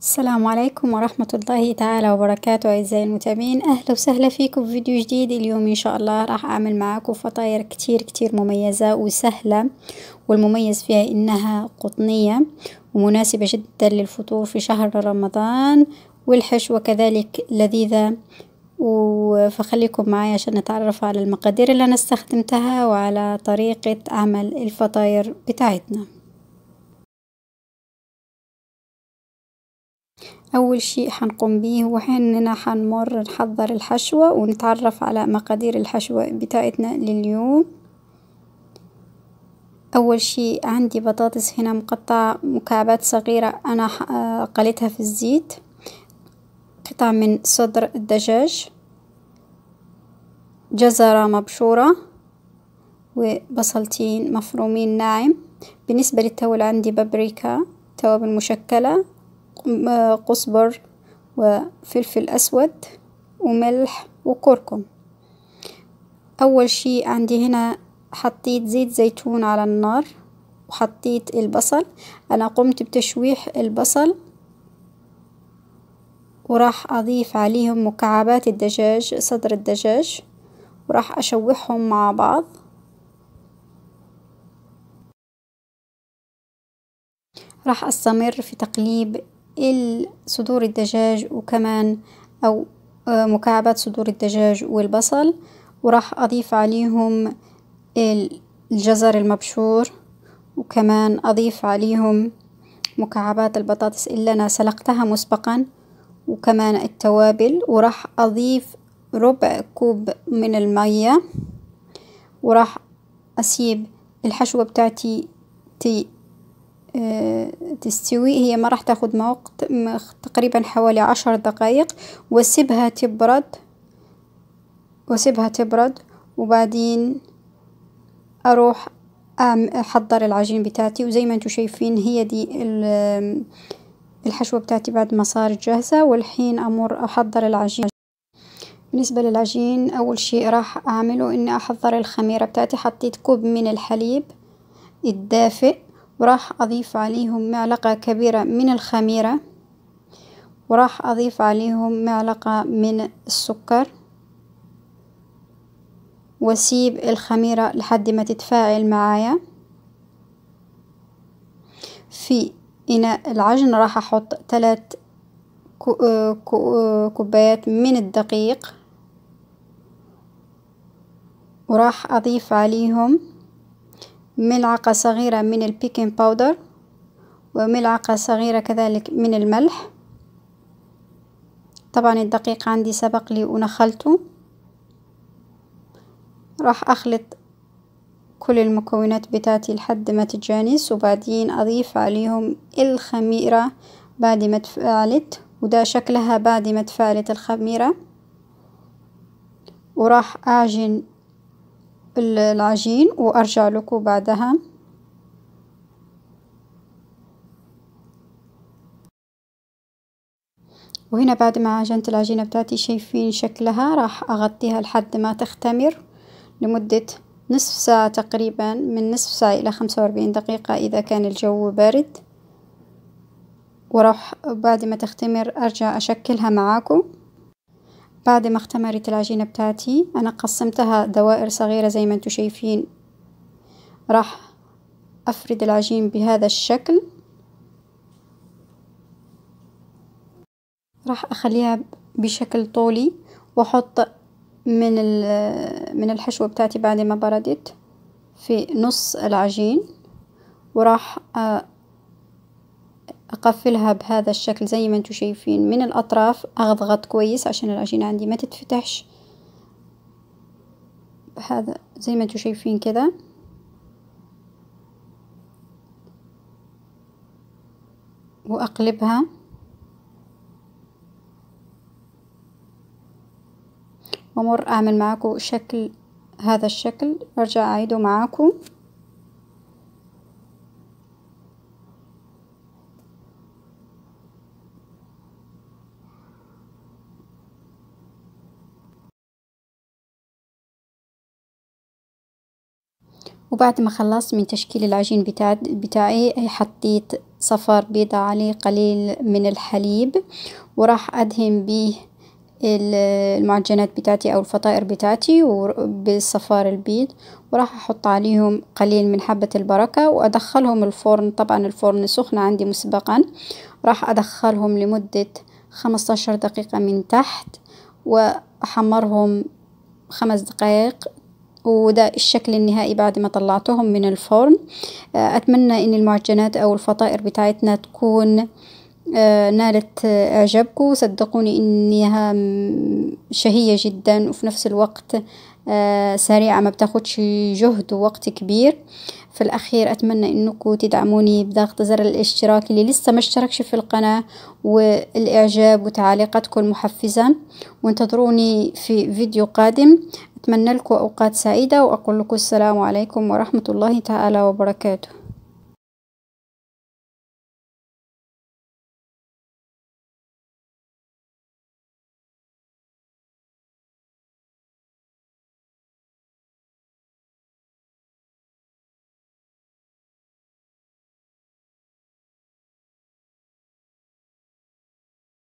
السلام عليكم ورحمة الله تعالى وبركاته أعزائي المتابعين أهلا وسهلا فيكم في فيديو جديد اليوم إن شاء الله راح أعمل معاكم فطاير كتير كتير مميزة وسهلة والمميز فيها إنها قطنية ومناسبة جدا للفطور في شهر رمضان والحشوة كذلك لذيذة فخليكم معايا عشان نتعرف على المقادير اللي أنا استخدمتها وعلى طريقة عمل الفطاير بتاعتنا أول شيء حنقوم بيه هو إننا حنمر نحضر الحشوة ونتعرف على مقادير الحشوة بتاعتنا لليوم أول شيء عندي بطاطس هنا مقطعة مكعبات صغيرة أنا آه، قليتها في الزيت قطع من صدر الدجاج جزرة مبشورة وبصلتين مفرومين ناعم بالنسبة للتول عندي بابريكا توابل مشكلة قزبر وفلفل أسود وملح وكركم أول شيء عندي هنا حطيت زيت زيتون على النار وحطيت البصل أنا قمت بتشويح البصل وراح أضيف عليهم مكعبات الدجاج صدر الدجاج وراح أشوحهم مع بعض راح أستمر في تقليب صدور الدجاج وكمان أو آه، مكعبات صدور الدجاج والبصل وراح أضيف عليهم الجزر المبشور وكمان أضيف عليهم مكعبات البطاطس اللي أنا سلقتها مسبقا وكمان التوابل وراح أضيف ربع كوب من المية وراح أسيب الحشوة بتاعتي آه، تستوي هي ما راح تاخد وقت تقريبا حوالي عشر دقايق واسيبها تبرد واسيبها تبرد وبعدين اروح احضر العجين بتاعتي وزي ما انتم شايفين هي دي الحشوة بتاعتي بعد ما صارت جاهزة والحين امر احضر العجين بالنسبة للعجين اول شيء راح اعمله اني احضر الخميرة بتاعتي حطيت كوب من الحليب الدافئ وراح أضيف عليهم معلقة كبيرة من الخميرة وراح أضيف عليهم معلقة من السكر واسيب الخميرة لحد ما تتفاعل معايا في إناء العجن راح أحط ثلاث كوبايات من الدقيق وراح أضيف عليهم ملعقة صغيرة من البيكنج باودر وملعقة صغيرة كذلك من الملح طبعا الدقيق عندي سبق لي ونخلته راح أخلط كل المكونات بتاعتي لحد ما تتجانس وبعدين أضيف عليهم الخميرة بعد ما تفعلت وده شكلها بعد ما تفعلت الخميرة وراح أعجن العجين وأرجع لكم بعدها وهنا بعد ما عجنت العجينة بتاعتي شايفين شكلها راح أغطيها لحد ما تختمر لمدة نصف ساعة تقريبا من نصف ساعة إلى خمسة وأربعين دقيقة إذا كان الجو بارد وراح بعد ما تختمر أرجع أشكلها معاكم بعد ما اختمرت العجينة بتاعتي أنا قسمتها دوائر صغيرة زي ما انتو شايفين راح أفرد العجين بهذا الشكل راح أخليها بشكل طولي وأحط من من الحشوة بتاعتي بعد ما بردت في نص العجين وراح آه، أقفلها بهذا الشكل زي ما انتو شايفين من الأطراف أضغط كويس عشان العجينة عندي ما تتفتحش بهذا زي ما انتو شايفين كده وأقلبها ومر أعمل معاكم شكل هذا الشكل أرجع أعيده معاكم وبعد ما خلصت من تشكيل العجين بتاعي حطيت صفار بيضة عليه قليل من الحليب وراح أدهن به المعجنات بتاعتي أو الفطائر بتاعتي بالصفار البيض وراح أحط عليهم قليل من حبة البركة وأدخلهم الفرن طبعا الفرن سخن عندي مسبقا راح أدخلهم لمدة 15 دقيقة من تحت وأحمرهم خمس دقائق وده الشكل النهائي بعد ما طلعتهم من الفرن آه، أتمنى أن المعجنات أو الفطائر بتاعتنا تكون آه، نالت إعجابكم صدقوني إنها شهية جدا وفي نفس الوقت آه، سريعة ما بتاخدش جهد ووقت كبير في الأخير أتمنى أنكم تدعموني بضغط زر الاشتراك اللي لسه ما اشتركش في القناة والإعجاب وتعليقاتكم المحفزة وانتظروني في فيديو قادم أتمنى لكم أوقات سعيدة وأقول لكم السلام عليكم ورحمة الله تعالى وبركاته